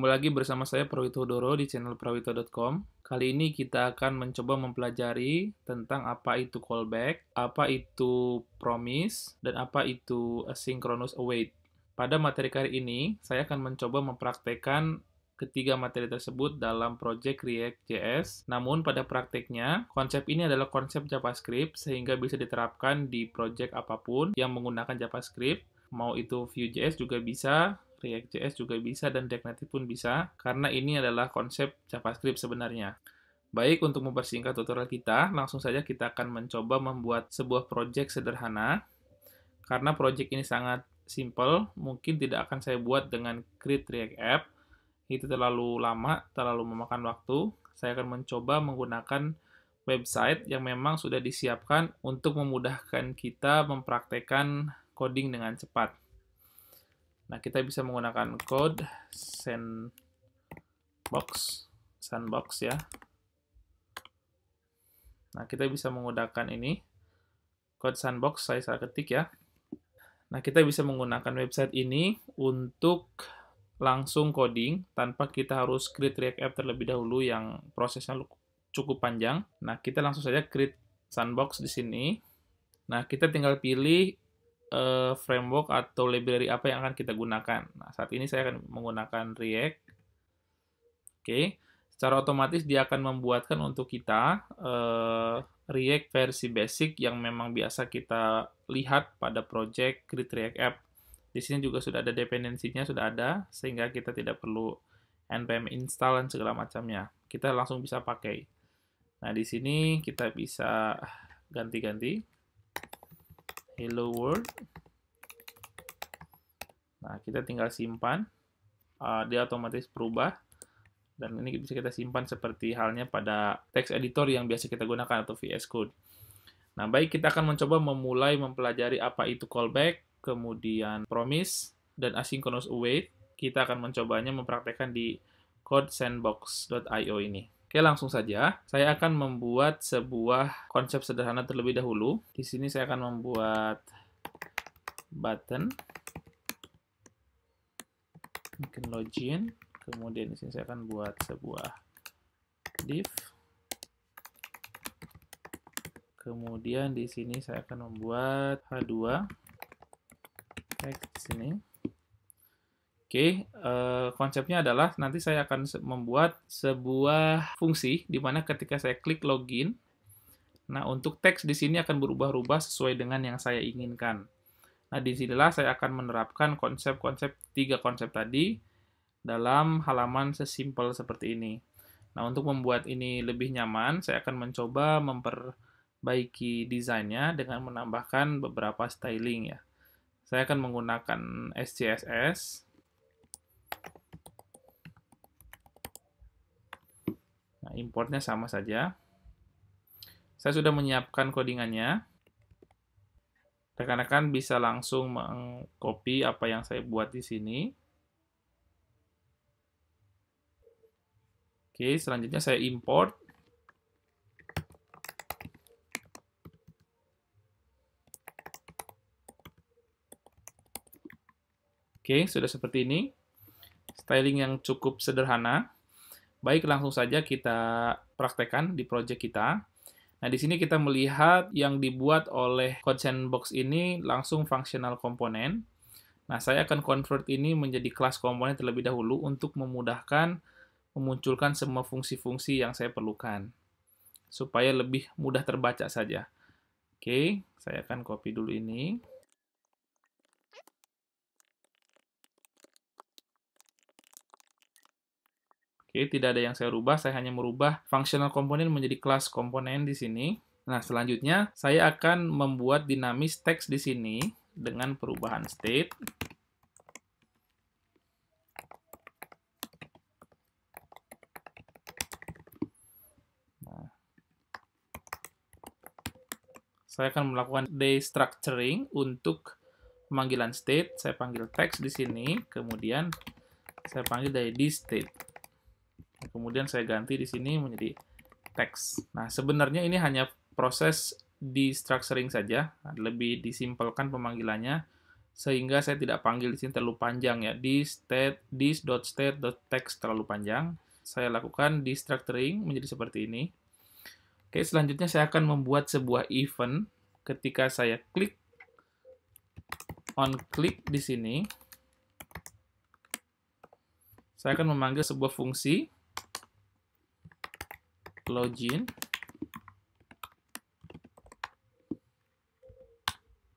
kembali lagi bersama saya Prawito Doro di channel prawito.com. Kali ini kita akan mencoba mempelajari tentang apa itu callback, apa itu promise, dan apa itu asynchronous await. Pada materi kali ini, saya akan mencoba mempraktekkan ketiga materi tersebut dalam project React.js. Namun pada prakteknya, konsep ini adalah konsep JavaScript sehingga bisa diterapkan di project apapun yang menggunakan JavaScript, mau itu Vue.js juga bisa, React.js juga bisa dan React Native pun bisa, karena ini adalah konsep JavaScript sebenarnya. Baik, untuk mempersingkat tutorial kita, langsung saja kita akan mencoba membuat sebuah project sederhana. Karena project ini sangat simple, mungkin tidak akan saya buat dengan create React App. Itu terlalu lama, terlalu memakan waktu. Saya akan mencoba menggunakan website yang memang sudah disiapkan untuk memudahkan kita mempraktekkan coding dengan cepat. Nah, kita bisa menggunakan code sandbox, sandbox ya. Nah, kita bisa menggunakan ini, code sandbox, saya salah ketik ya. Nah, kita bisa menggunakan website ini untuk langsung coding tanpa kita harus create React App terlebih dahulu yang prosesnya cukup panjang. Nah, kita langsung saja create sandbox di sini. Nah, kita tinggal pilih uh, framework atau library apa yang akan kita gunakan. Nah, saat ini saya akan menggunakan React. Oke, okay. secara otomatis dia akan membuatkan untuk kita uh, React versi basic yang memang biasa kita lihat pada project Create React App. Di sini juga sudah ada dependensinya, sudah ada, sehingga kita tidak perlu npm install dan segala macamnya. Kita langsung bisa pakai. Nah, di sini kita bisa ganti-ganti hello world. Nah, kita tinggal simpan. Uh, dia otomatis berubah. Dan ini bisa kita simpan seperti halnya pada text editor yang biasa kita gunakan atau VS Code. Nah, baik kita akan mencoba memulai mempelajari apa itu callback, kemudian promise, dan asynchronous await. Kita akan mencobanya mempraktekkan di code sandbox.io ini. Oke, langsung saja. Saya akan membuat sebuah konsep sederhana terlebih dahulu. Di sini saya akan membuat button. Mungkin login. Kemudian di sini saya akan buat sebuah div. Kemudian di sini saya akan membuat H2. Text di sini. Oke, okay, uh, eh, konsepnya adalah nanti saya akan membuat sebuah fungsi di mana ketika saya klik login, nah untuk teks di sini akan berubah-ubah sesuai dengan yang saya inginkan. Nah, di sinilah saya akan menerapkan konsep-konsep tiga konsep tadi dalam halaman sesimpel seperti ini. Nah, untuk membuat ini lebih nyaman, saya akan mencoba memperbaiki desainnya dengan menambahkan beberapa styling ya. Saya akan menggunakan SCSS Nah, importnya sama saja. Saya sudah menyiapkan codingannya. Rekan-rekan bisa langsung mengcopy apa yang saya buat di sini. Oke, selanjutnya saya import. Oke, sudah seperti ini. Styling yang cukup sederhana. Baik, langsung saja kita praktekkan di project kita. Nah, di sini kita melihat yang dibuat oleh code sandbox ini langsung functional component. Nah, saya akan convert ini menjadi kelas komponen terlebih dahulu untuk memudahkan memunculkan semua fungsi-fungsi yang saya perlukan. Supaya lebih mudah terbaca saja. Oke, saya akan copy dulu ini. Oke, tidak ada yang saya rubah, saya hanya merubah functional component menjadi class component di sini. Nah, selanjutnya saya akan membuat dinamis teks di sini dengan perubahan state. Nah, saya akan melakukan destructuring untuk pemanggilan state. Saya panggil teks di sini, kemudian saya panggil dari di state. Kemudian saya ganti di sini menjadi text. Nah, sebenarnya ini hanya proses destructuring saja, lebih disimpelkan pemanggilannya sehingga saya tidak panggil di sini terlalu panjang ya. Di state this.state.text terlalu panjang. Saya lakukan destructuring menjadi seperti ini. Oke, selanjutnya saya akan membuat sebuah event ketika saya klik on click di sini. Saya akan memanggil sebuah fungsi login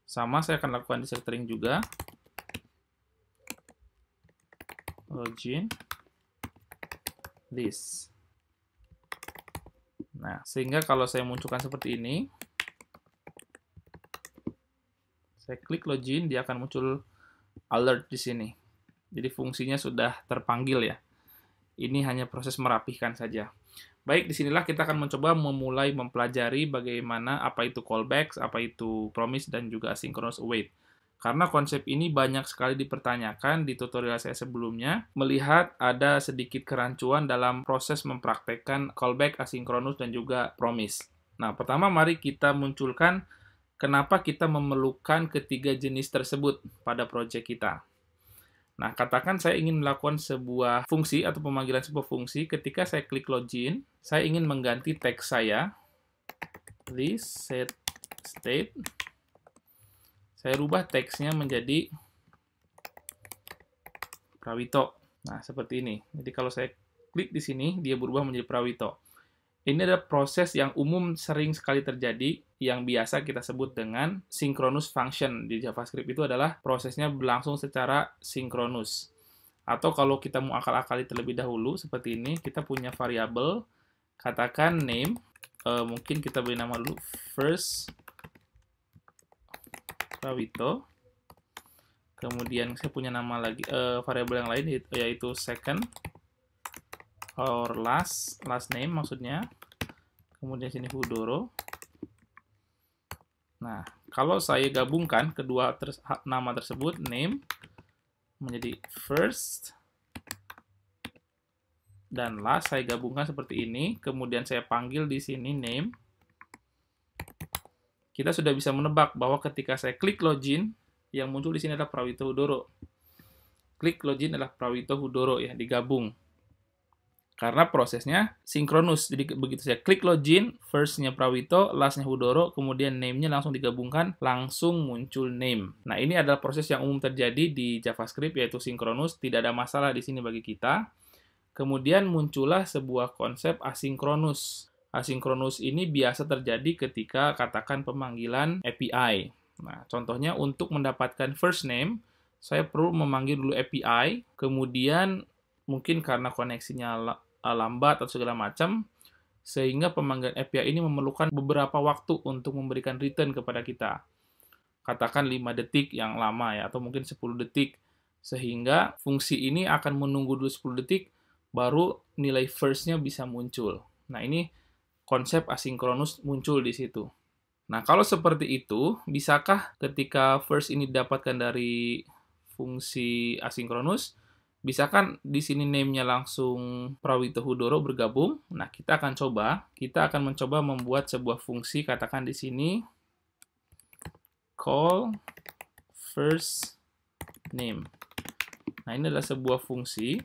sama saya akan lakukan di filtering juga login this nah sehingga kalau saya munculkan seperti ini saya klik login dia akan muncul alert di sini jadi fungsinya sudah terpanggil ya ini hanya proses merapihkan saja Baik, disinilah kita akan mencoba memulai mempelajari bagaimana apa itu callbacks, apa itu promise, dan juga asynchronous await. Karena konsep ini banyak sekali dipertanyakan di tutorial saya sebelumnya, melihat ada sedikit kerancuan dalam proses mempraktekkan callback, asynchronous, dan juga promise. Nah, pertama mari kita munculkan kenapa kita memerlukan ketiga jenis tersebut pada proyek kita. Nah, katakan saya ingin melakukan sebuah fungsi atau pemanggilan sebuah fungsi. Ketika saya klik login, saya ingin mengganti teks saya. Reset state. Saya rubah teksnya menjadi Prawito. Nah, seperti ini. Jadi kalau saya klik di sini, dia berubah menjadi Prawito. Ini adalah proses yang umum sering sekali terjadi yang biasa kita sebut dengan synchronous function di JavaScript itu adalah prosesnya berlangsung secara sinkronus. Atau kalau kita mau akal-akali terlebih dahulu seperti ini, kita punya variabel katakan name, e, mungkin kita beri nama dulu first Rawito. Kemudian saya punya nama lagi e, variabel yang lain yaitu second or last last name maksudnya. Kemudian sini Hudoro Nah, kalau saya gabungkan kedua ter nama tersebut, name, menjadi first, dan last, saya gabungkan seperti ini, kemudian saya panggil di sini name, kita sudah bisa menebak bahwa ketika saya klik login, yang muncul di sini adalah Prawito Hudoro. Klik login adalah Prawito Hudoro ya, digabung karena prosesnya sinkronus. Jadi begitu saya klik login, firstnya Prawito, lastnya Hudoro, kemudian name-nya langsung digabungkan, langsung muncul name. Nah ini adalah proses yang umum terjadi di JavaScript yaitu sinkronus, tidak ada masalah di sini bagi kita. Kemudian muncullah sebuah konsep asinkronus. Asinkronus ini biasa terjadi ketika katakan pemanggilan API. Nah, contohnya untuk mendapatkan first name, saya perlu memanggil dulu API, kemudian mungkin karena koneksinya eh, lambat atau segala macam, sehingga pemanggilan API ini memerlukan beberapa waktu untuk memberikan return kepada kita. Katakan 5 detik yang lama ya, atau mungkin 10 detik. Sehingga fungsi ini akan menunggu dulu 10 detik, baru nilai first-nya bisa muncul. Nah, ini konsep asinkronus muncul di situ. Nah, kalau seperti itu, bisakah ketika first ini didapatkan dari fungsi asinkronus, bisa kan di sini name-nya langsung Prawito Hudoro bergabung. Nah, kita akan coba, kita akan mencoba membuat sebuah fungsi katakan di sini call first name. Nah, ini adalah sebuah fungsi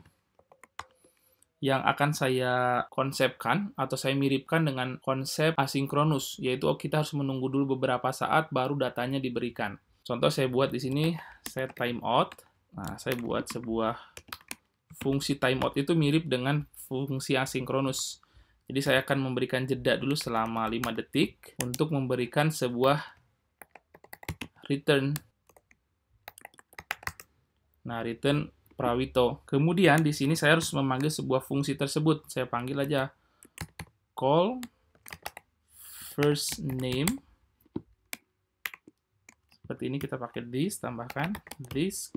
yang akan saya konsepkan atau saya miripkan dengan konsep asinkronus, yaitu kita harus menunggu dulu beberapa saat baru datanya diberikan. Contoh saya buat di sini set timeout Nah, saya buat sebuah fungsi timeout itu mirip dengan fungsi asinkronus. Jadi saya akan memberikan jeda dulu selama 5 detik untuk memberikan sebuah return. Nah, return prawito. Kemudian di sini saya harus memanggil sebuah fungsi tersebut. Saya panggil aja call first name. Seperti ini kita pakai this, tambahkan this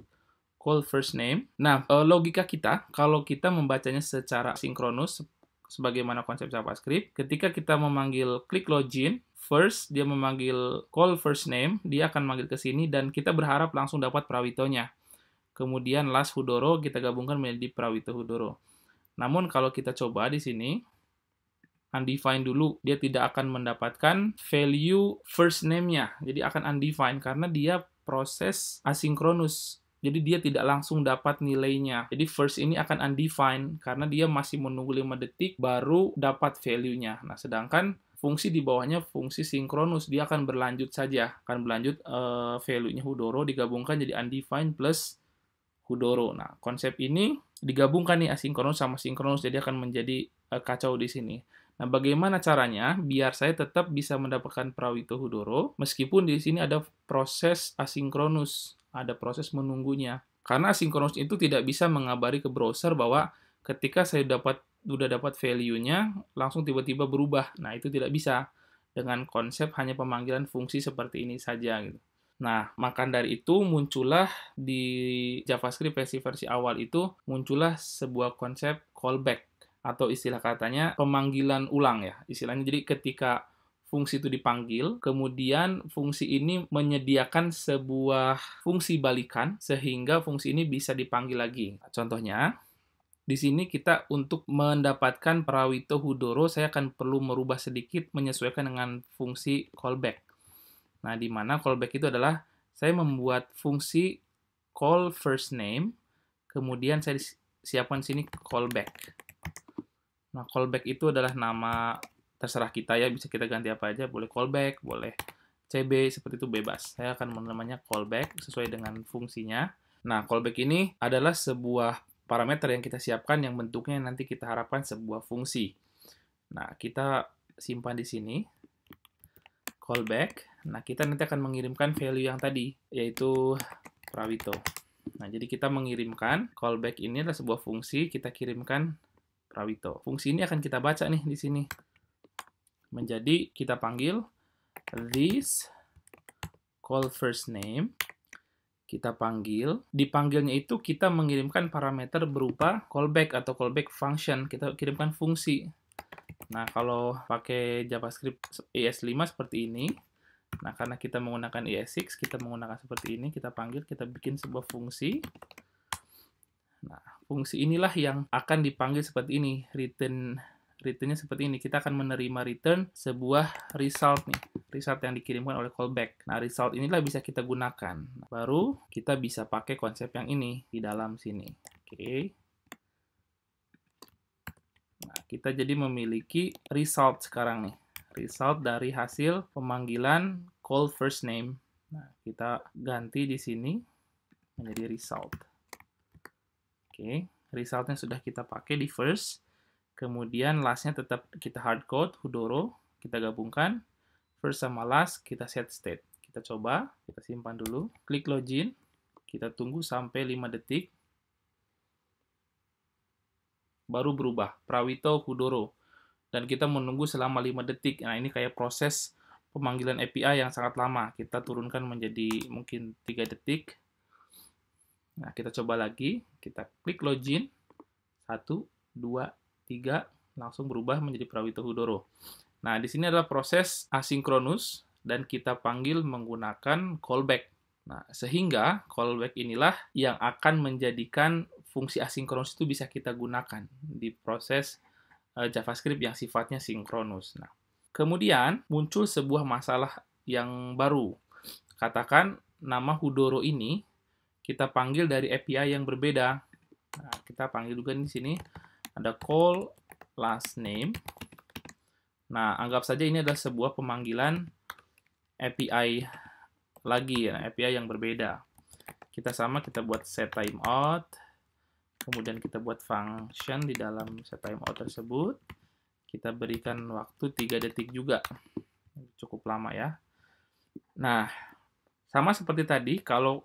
call first name. Nah, eh, logika kita kalau kita membacanya secara sinkronus sebagaimana konsep JavaScript, ketika kita memanggil klik login first, dia memanggil call first name, dia akan manggil ke sini dan kita berharap langsung dapat prawitonya. Kemudian last hudoro kita gabungkan menjadi prawito hudoro. Namun kalau kita coba di sini undefined dulu, dia tidak akan mendapatkan value first name-nya. Jadi akan undefined karena dia proses asinkronus jadi dia tidak langsung dapat nilainya. Jadi first ini akan undefined karena dia masih menunggu 5 detik baru dapat value-nya. Nah, sedangkan fungsi di bawahnya fungsi sinkronus dia akan berlanjut saja akan berlanjut uh, value-nya Hudoro digabungkan jadi undefined plus Hudoro. Nah, konsep ini digabungkan nih asinkronus sama sinkronus jadi akan menjadi uh, kacau di sini. Nah, bagaimana caranya biar saya tetap bisa mendapatkan Prawito Hudoro meskipun di sini ada proses asinkronus ada proses menunggunya. Karena asinkronus itu tidak bisa mengabari ke browser bahwa ketika saya dapat sudah dapat value-nya, langsung tiba-tiba berubah. Nah, itu tidak bisa dengan konsep hanya pemanggilan fungsi seperti ini saja gitu. Nah, maka dari itu muncullah di JavaScript versi-versi awal itu muncullah sebuah konsep callback atau istilah katanya pemanggilan ulang ya istilahnya jadi ketika fungsi itu dipanggil, kemudian fungsi ini menyediakan sebuah fungsi balikan sehingga fungsi ini bisa dipanggil lagi. Contohnya, di sini kita untuk mendapatkan perawito hudoro, saya akan perlu merubah sedikit menyesuaikan dengan fungsi callback. Nah, di mana callback itu adalah saya membuat fungsi call first name, kemudian saya siapkan sini callback. Nah, callback itu adalah nama terserah kita ya bisa kita ganti apa aja boleh callback boleh CB seperti itu bebas saya akan menamanya callback sesuai dengan fungsinya nah callback ini adalah sebuah parameter yang kita siapkan yang bentuknya nanti kita harapkan sebuah fungsi nah kita simpan di sini callback nah kita nanti akan mengirimkan value yang tadi yaitu prawito nah jadi kita mengirimkan callback ini adalah sebuah fungsi kita kirimkan prawito fungsi ini akan kita baca nih di sini menjadi kita panggil this call first name kita panggil. Dipanggilnya itu kita mengirimkan parameter berupa callback atau callback function. Kita kirimkan fungsi. Nah, kalau pakai JavaScript ES5 seperti ini, nah karena kita menggunakan ES6, kita menggunakan seperti ini, kita panggil, kita bikin sebuah fungsi. Nah, fungsi inilah yang akan dipanggil seperti ini, return returnnya seperti ini. Kita akan menerima return sebuah result nih, result yang dikirimkan oleh callback. Nah, result inilah bisa kita gunakan. Baru kita bisa pakai konsep yang ini di dalam sini. Oke. Okay. Nah, kita jadi memiliki result sekarang nih. Result dari hasil pemanggilan call first name. Nah, kita ganti di sini menjadi result. Oke, okay. resultnya sudah kita pakai di first. Kemudian lastnya tetap kita hardcode, Hudoro, kita gabungkan. First sama last, kita set state. Kita coba, kita simpan dulu. Klik login, kita tunggu sampai 5 detik. Baru berubah, Prawito Hudoro. Dan kita menunggu selama 5 detik. Nah, ini kayak proses pemanggilan API yang sangat lama. Kita turunkan menjadi mungkin 3 detik. Nah, kita coba lagi. Kita klik login. 1, 2, tiga langsung berubah menjadi prawito hudoro. Nah, di sini adalah proses asinkronus dan kita panggil menggunakan callback. Nah, sehingga callback inilah yang akan menjadikan fungsi asinkronus itu bisa kita gunakan di proses eh, JavaScript yang sifatnya sinkronus. Nah, kemudian muncul sebuah masalah yang baru. Katakan nama Hudoro ini kita panggil dari API yang berbeda. Nah, kita panggil juga di sini ada call last name. Nah, anggap saja ini adalah sebuah pemanggilan API lagi, ya, API yang berbeda. Kita sama, kita buat set timeout, kemudian kita buat function di dalam set timeout tersebut. Kita berikan waktu 3 detik juga, cukup lama ya. Nah, sama seperti tadi, kalau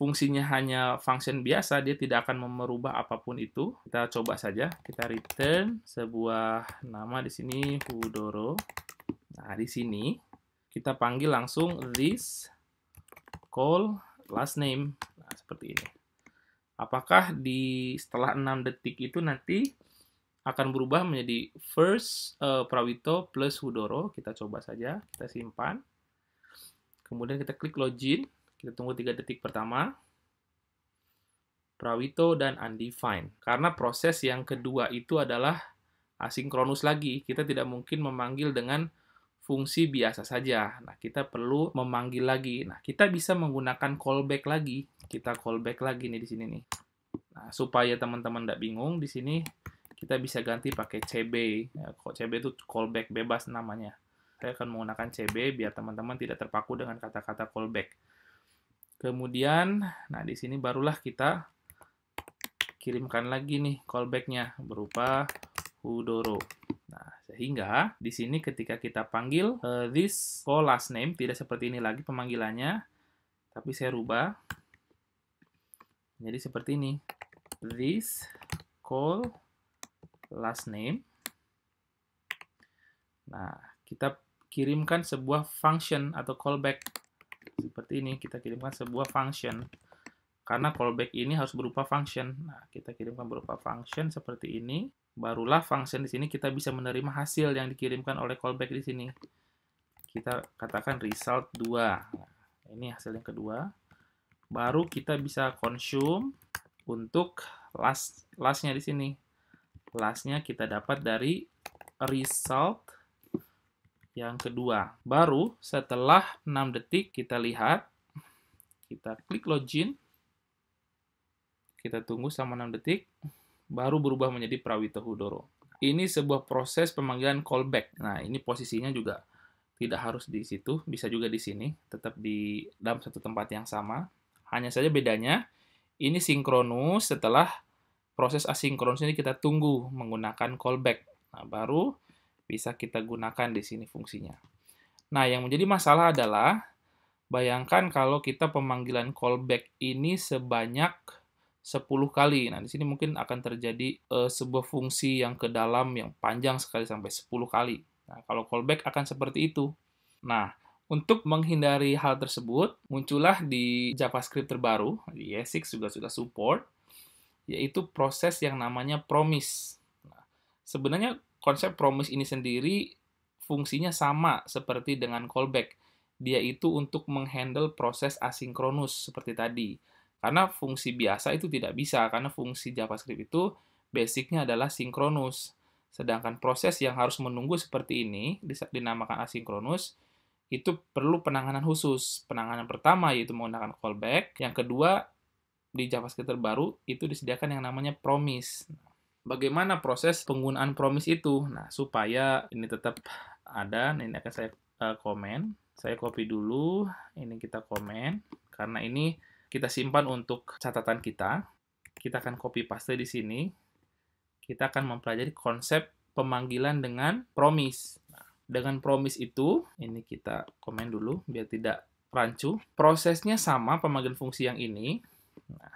fungsinya hanya function biasa, dia tidak akan merubah apapun itu. Kita coba saja, kita return sebuah nama di sini Hudoro. Nah, di sini kita panggil langsung this call last name. Nah, seperti ini. Apakah di setelah 6 detik itu nanti akan berubah menjadi first uh, Prawito plus Hudoro. Kita coba saja, kita simpan. Kemudian kita klik login. Kita tunggu 3 detik pertama. Prawito dan undefined. Karena proses yang kedua itu adalah asinkronus lagi. Kita tidak mungkin memanggil dengan fungsi biasa saja. Nah, kita perlu memanggil lagi. Nah, kita bisa menggunakan callback lagi. Kita callback lagi nih di sini nih. Nah, supaya teman-teman tidak bingung, di sini kita bisa ganti pakai CB. Ya, kok CB itu callback bebas namanya. Saya akan menggunakan CB biar teman-teman tidak terpaku dengan kata-kata callback. Kemudian, nah di sini barulah kita kirimkan lagi nih callbacknya berupa Hudoro. Nah, sehingga di sini ketika kita panggil uh, this call last name tidak seperti ini lagi pemanggilannya, tapi saya rubah jadi seperti ini. This call last name. Nah, kita kirimkan sebuah function atau callback seperti ini kita kirimkan sebuah function karena callback ini harus berupa function. Nah, kita kirimkan berupa function seperti ini. Barulah function di sini kita bisa menerima hasil yang dikirimkan oleh callback di sini. Kita katakan result 2. Nah, ini hasil yang kedua. Baru kita bisa consume untuk last lastnya di sini. Lastnya kita dapat dari result yang kedua. Baru setelah 6 detik kita lihat, kita klik login, kita tunggu sama 6 detik, baru berubah menjadi Prawito Hudoro. Ini sebuah proses pemanggilan callback. Nah, ini posisinya juga tidak harus di situ, bisa juga di sini, tetap di dalam satu tempat yang sama. Hanya saja bedanya, ini sinkronus setelah proses asinkronus ini kita tunggu menggunakan callback. Nah, baru bisa kita gunakan di sini fungsinya. Nah, yang menjadi masalah adalah bayangkan kalau kita pemanggilan callback ini sebanyak 10 kali. Nah, di sini mungkin akan terjadi uh, sebuah fungsi yang ke dalam yang panjang sekali sampai 10 kali. Nah, kalau callback akan seperti itu. Nah, untuk menghindari hal tersebut, muncullah di JavaScript terbaru, di ES6 juga sudah support, yaitu proses yang namanya promise. Nah, sebenarnya konsep promise ini sendiri fungsinya sama seperti dengan callback. Dia itu untuk menghandle proses asinkronus seperti tadi. Karena fungsi biasa itu tidak bisa, karena fungsi JavaScript itu basicnya adalah sinkronus. Sedangkan proses yang harus menunggu seperti ini, dinamakan asinkronus, itu perlu penanganan khusus. Penanganan pertama yaitu menggunakan callback. Yang kedua, di JavaScript terbaru, itu disediakan yang namanya promise bagaimana proses penggunaan promise itu. Nah, supaya ini tetap ada, nah ini akan saya uh, komen. Saya copy dulu, ini kita komen, karena ini kita simpan untuk catatan kita. Kita akan copy paste di sini. Kita akan mempelajari konsep pemanggilan dengan promise. Nah, dengan promise itu, ini kita komen dulu biar tidak rancu. Prosesnya sama pemanggilan fungsi yang ini. Nah,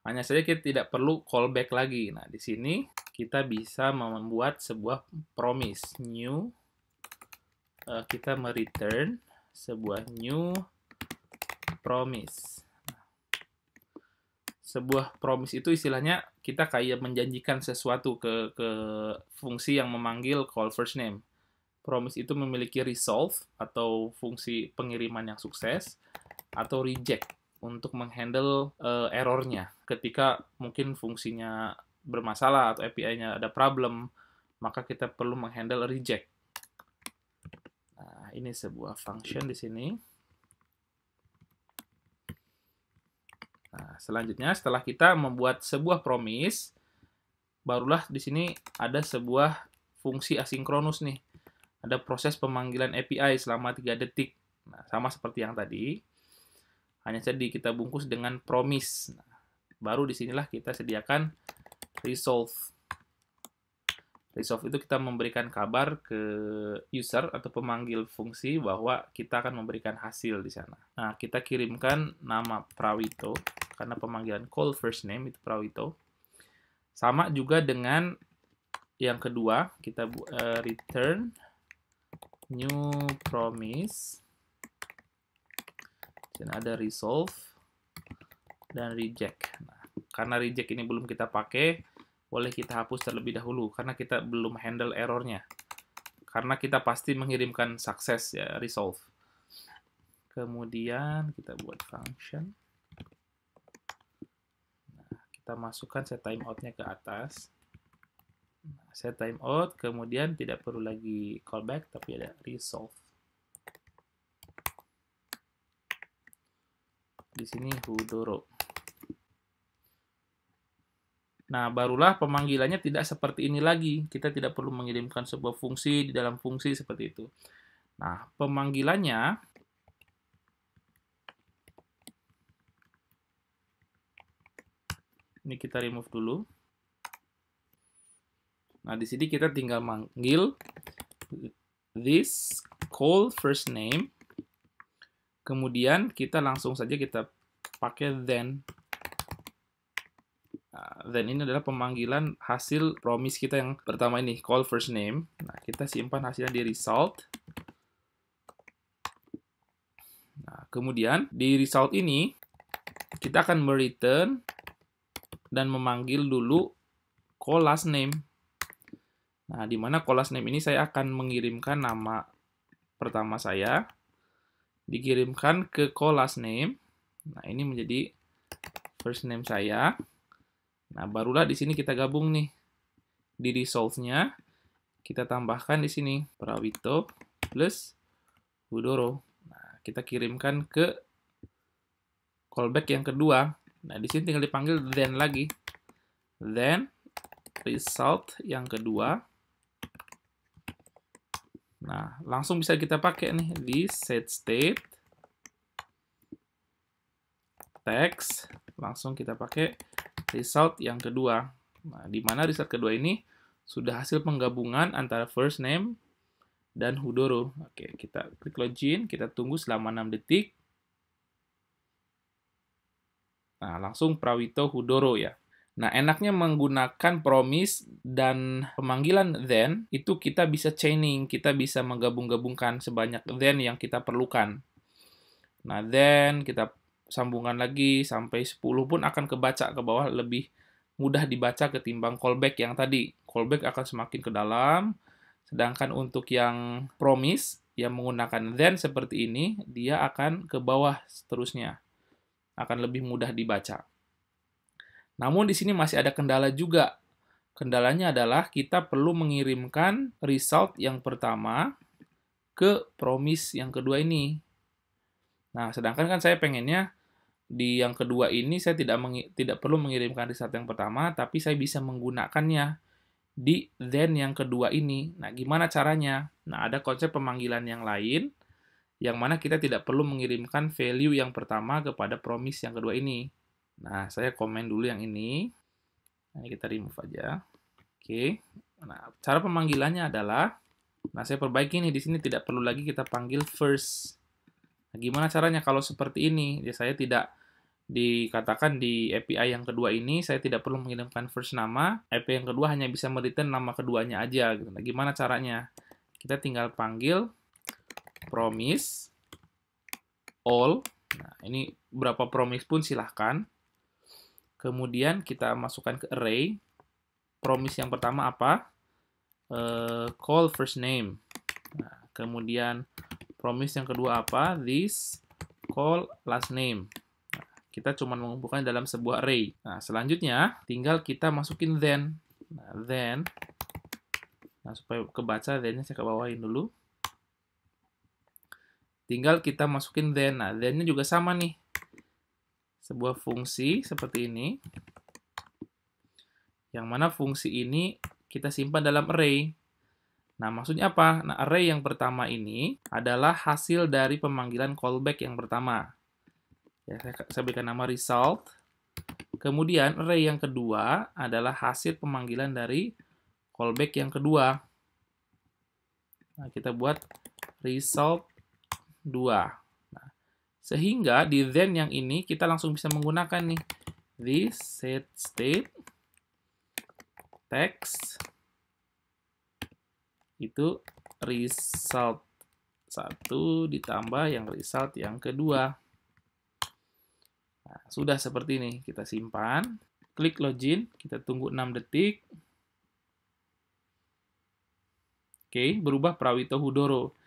hanya saja kita tidak perlu callback lagi. Nah, di sini kita bisa membuat sebuah promise new eh, kita mereturn sebuah new promise. sebuah promise itu istilahnya kita kayak menjanjikan sesuatu ke ke fungsi yang memanggil call first name. Promise itu memiliki resolve atau fungsi pengiriman yang sukses atau reject untuk menghandle uh, errornya. Ketika mungkin fungsinya bermasalah atau API-nya ada problem, maka kita perlu menghandle reject. Nah, ini sebuah function di sini. Nah, selanjutnya setelah kita membuat sebuah promise, barulah di sini ada sebuah fungsi asinkronus nih. Ada proses pemanggilan API selama 3 detik. Nah, sama seperti yang tadi. Hanya saja kita bungkus dengan promise. Nah, baru sinilah kita sediakan resolve. Resolve itu kita memberikan kabar ke user atau pemanggil fungsi bahwa kita akan memberikan hasil di sana. Nah, kita kirimkan nama Prawito karena pemanggilan call first name itu Prawito. Sama juga dengan yang kedua, kita eh, return new promise dan ada resolve dan reject. Nah, karena reject ini belum kita pakai, boleh kita hapus terlebih dahulu karena kita belum handle errornya. Karena kita pasti mengirimkan sukses ya resolve. Kemudian kita buat function. Nah, kita masukkan set timeoutnya ke atas. Nah, set timeout, kemudian tidak perlu lagi callback, tapi ada resolve. di sini Hudoro. Nah, barulah pemanggilannya tidak seperti ini lagi. Kita tidak perlu mengirimkan sebuah fungsi di dalam fungsi seperti itu. Nah, pemanggilannya ini kita remove dulu. Nah, di sini kita tinggal manggil this call first name Kemudian kita langsung saja kita pakai then. Nah, then ini adalah pemanggilan hasil promise kita yang pertama ini, call first name. Nah, kita simpan hasilnya di result. Nah, kemudian di result ini kita akan mereturn dan memanggil dulu call last name. Nah, di mana call last name ini saya akan mengirimkan nama pertama saya dikirimkan ke call last name. Nah, ini menjadi first name saya. Nah, barulah di sini kita gabung nih. Di resolve-nya, kita tambahkan di sini Prawito plus Budoro. Nah, kita kirimkan ke callback yang kedua. Nah, di sini tinggal dipanggil then lagi. Then result yang kedua Nah, langsung bisa kita pakai nih di set state text, langsung kita pakai result yang kedua. Nah, di mana result kedua ini sudah hasil penggabungan antara first name dan Hudoro. Oke, kita klik login, kita tunggu selama 6 detik. Nah, langsung Prawito Hudoro ya. Nah, enaknya menggunakan promise dan pemanggilan then, itu kita bisa chaining, kita bisa menggabung-gabungkan sebanyak then yang kita perlukan. Nah, then kita sambungan lagi sampai 10 pun akan kebaca ke bawah lebih mudah dibaca ketimbang callback yang tadi. Callback akan semakin ke dalam, sedangkan untuk yang promise yang menggunakan then seperti ini, dia akan ke bawah seterusnya. Akan lebih mudah dibaca. Namun di sini masih ada kendala juga. Kendalanya adalah kita perlu mengirimkan result yang pertama ke promise yang kedua ini. Nah, sedangkan kan saya pengennya di yang kedua ini saya tidak tidak perlu mengirimkan result yang pertama, tapi saya bisa menggunakannya di then yang kedua ini. Nah, gimana caranya? Nah, ada konsep pemanggilan yang lain, yang mana kita tidak perlu mengirimkan value yang pertama kepada promise yang kedua ini. Nah, saya komen dulu yang ini. Nah, ini kita remove aja. Oke. Nah, cara pemanggilannya adalah nah saya perbaiki nih di sini tidak perlu lagi kita panggil first. Nah, gimana caranya kalau seperti ini? Ya saya tidak dikatakan di API yang kedua ini saya tidak perlu mengirimkan first nama, API yang kedua hanya bisa meriten nama keduanya aja gitu. Nah, gimana caranya? Kita tinggal panggil promise all. Nah, ini berapa promise pun silahkan. Kemudian kita masukkan ke array. Promise yang pertama apa? Uh, call first name. Nah, kemudian promise yang kedua apa? This call last name. Nah, kita cuma mengumpulkan dalam sebuah array. Nah, selanjutnya tinggal kita masukin then. Nah, then. Nah, supaya kebaca then-nya saya ke dulu. Tinggal kita masukin then. Nah, then-nya juga sama nih sebuah fungsi seperti ini. Yang mana fungsi ini kita simpan dalam array. Nah, maksudnya apa? Nah, array yang pertama ini adalah hasil dari pemanggilan callback yang pertama. Ya, saya, berikan nama result. Kemudian array yang kedua adalah hasil pemanggilan dari callback yang kedua. Nah, kita buat result 2. Sehingga di then yang ini kita langsung bisa menggunakan nih. This set state text itu result satu ditambah yang result yang kedua. Nah, sudah seperti ini, kita simpan, klik login, kita tunggu 6 detik. Oke, berubah Prawito Hudoro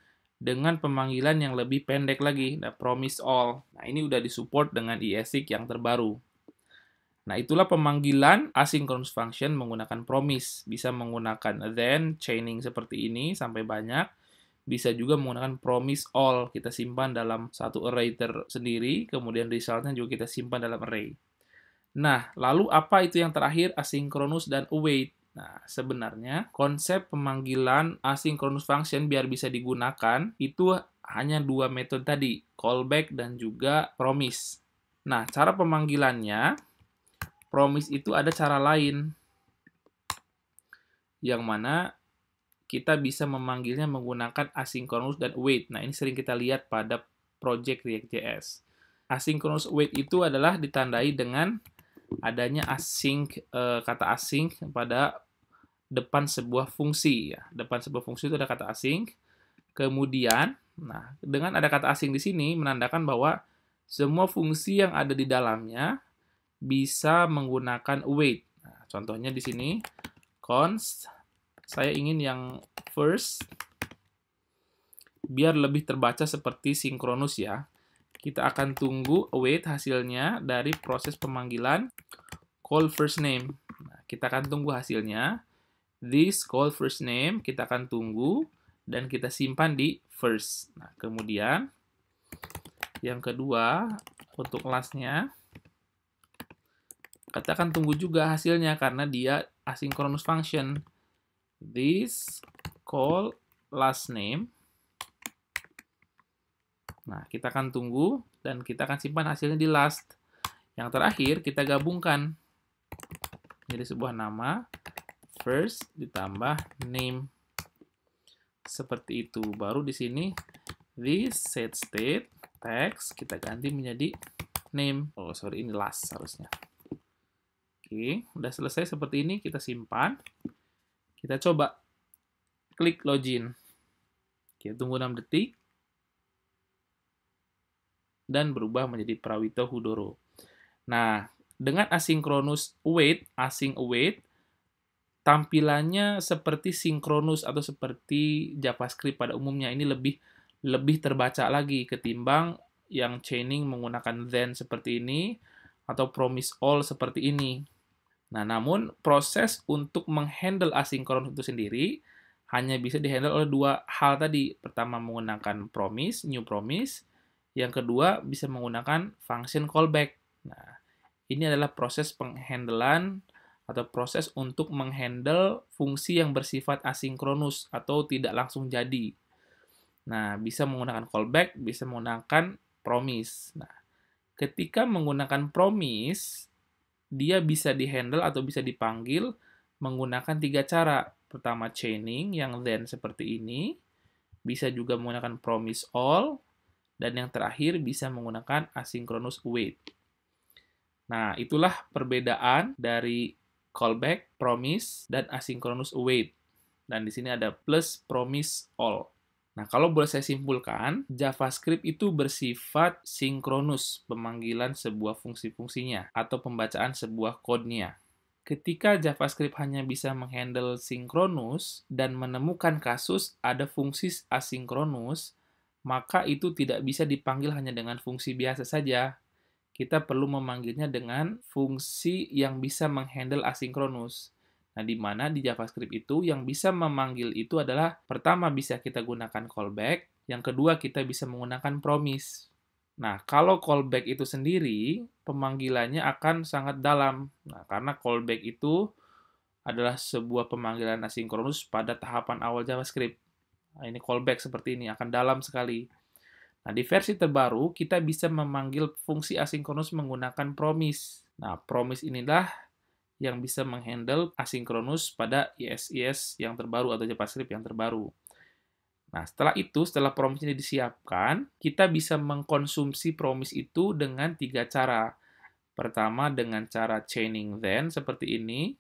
dengan pemanggilan yang lebih pendek lagi, nah, promise all. Nah, ini udah disupport dengan ESIC yang terbaru. Nah, itulah pemanggilan asynchronous function menggunakan promise. Bisa menggunakan then, chaining seperti ini sampai banyak. Bisa juga menggunakan promise all. Kita simpan dalam satu array tersendiri, kemudian resultnya juga kita simpan dalam array. Nah, lalu apa itu yang terakhir asynchronous dan await? Nah, sebenarnya konsep pemanggilan asynchronous function biar bisa digunakan itu hanya dua metode tadi, callback dan juga promise. Nah, cara pemanggilannya, promise itu ada cara lain, yang mana kita bisa memanggilnya menggunakan asynchronous dan wait Nah, ini sering kita lihat pada project React.js. Asynchronous wait itu adalah ditandai dengan adanya async eh, kata async pada depan sebuah fungsi ya. Depan sebuah fungsi itu ada kata asing. Kemudian, nah, dengan ada kata asing di sini menandakan bahwa semua fungsi yang ada di dalamnya bisa menggunakan await. Nah, contohnya di sini const saya ingin yang first biar lebih terbaca seperti sinkronus ya. Kita akan tunggu await hasilnya dari proses pemanggilan call first name. Nah, kita akan tunggu hasilnya this call first name kita akan tunggu dan kita simpan di first. Nah, kemudian yang kedua untuk lastnya kita akan tunggu juga hasilnya karena dia asynchronous function. This call last name. Nah, kita akan tunggu dan kita akan simpan hasilnya di last. Yang terakhir kita gabungkan jadi sebuah nama first ditambah name. Seperti itu. Baru di sini this set state text kita ganti menjadi name. Oh, sorry ini last harusnya. Oke, udah selesai seperti ini kita simpan. Kita coba klik login. Kita tunggu 6 detik. Dan berubah menjadi Prawito Hudoro. Nah, dengan asinkronus wait, async await, tampilannya seperti sinkronus atau seperti JavaScript pada umumnya. Ini lebih lebih terbaca lagi ketimbang yang chaining menggunakan then seperti ini atau promise all seperti ini. Nah, namun proses untuk menghandle asinkron itu sendiri hanya bisa dihandle oleh dua hal tadi. Pertama menggunakan promise, new promise. Yang kedua bisa menggunakan function callback. Nah, ini adalah proses penghandlean atau proses untuk menghandle fungsi yang bersifat asinkronus atau tidak langsung jadi. Nah, bisa menggunakan callback, bisa menggunakan promise. Nah, ketika menggunakan promise, dia bisa dihandle atau bisa dipanggil menggunakan tiga cara. Pertama chaining yang then seperti ini, bisa juga menggunakan promise all, dan yang terakhir bisa menggunakan asynchronous wait. Nah, itulah perbedaan dari callback, promise, dan asynchronous await. Dan di sini ada plus promise all. Nah, kalau boleh saya simpulkan, JavaScript itu bersifat sinkronus pemanggilan sebuah fungsi-fungsinya atau pembacaan sebuah kodenya. Ketika JavaScript hanya bisa menghandle sinkronus dan menemukan kasus ada fungsi asinkronus, maka itu tidak bisa dipanggil hanya dengan fungsi biasa saja, kita perlu memanggilnya dengan fungsi yang bisa menghandle asinkronus. Nah, di mana di JavaScript itu yang bisa memanggil itu adalah pertama bisa kita gunakan callback, yang kedua kita bisa menggunakan promise. Nah, kalau callback itu sendiri, pemanggilannya akan sangat dalam. Nah, karena callback itu adalah sebuah pemanggilan asinkronus pada tahapan awal JavaScript. Nah, ini callback seperti ini, akan dalam sekali. Nah, di versi terbaru, kita bisa memanggil fungsi asinkronus menggunakan promise. Nah, promise inilah yang bisa menghandle asinkronus pada ISIS yang terbaru atau JavaScript yang terbaru. Nah, setelah itu, setelah promise ini disiapkan, kita bisa mengkonsumsi promise itu dengan tiga cara. Pertama, dengan cara chaining then, seperti ini.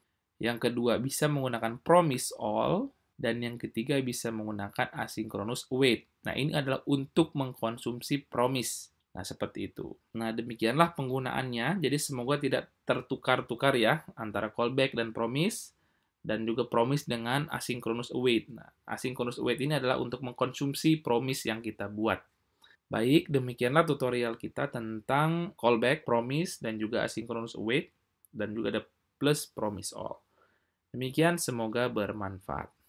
Yang kedua, bisa menggunakan promise all. Dan yang ketiga, bisa menggunakan asinkronus wait. Nah, ini adalah untuk mengkonsumsi promise Nah, seperti itu. Nah, demikianlah penggunaannya. Jadi, semoga tidak tertukar-tukar ya antara callback dan promise dan juga promise dengan asynchronous await. Nah, asynchronous await ini adalah untuk mengkonsumsi promise yang kita buat. Baik, demikianlah tutorial kita tentang callback, promise, dan juga asynchronous await, dan juga ada plus promise all. Demikian, semoga bermanfaat.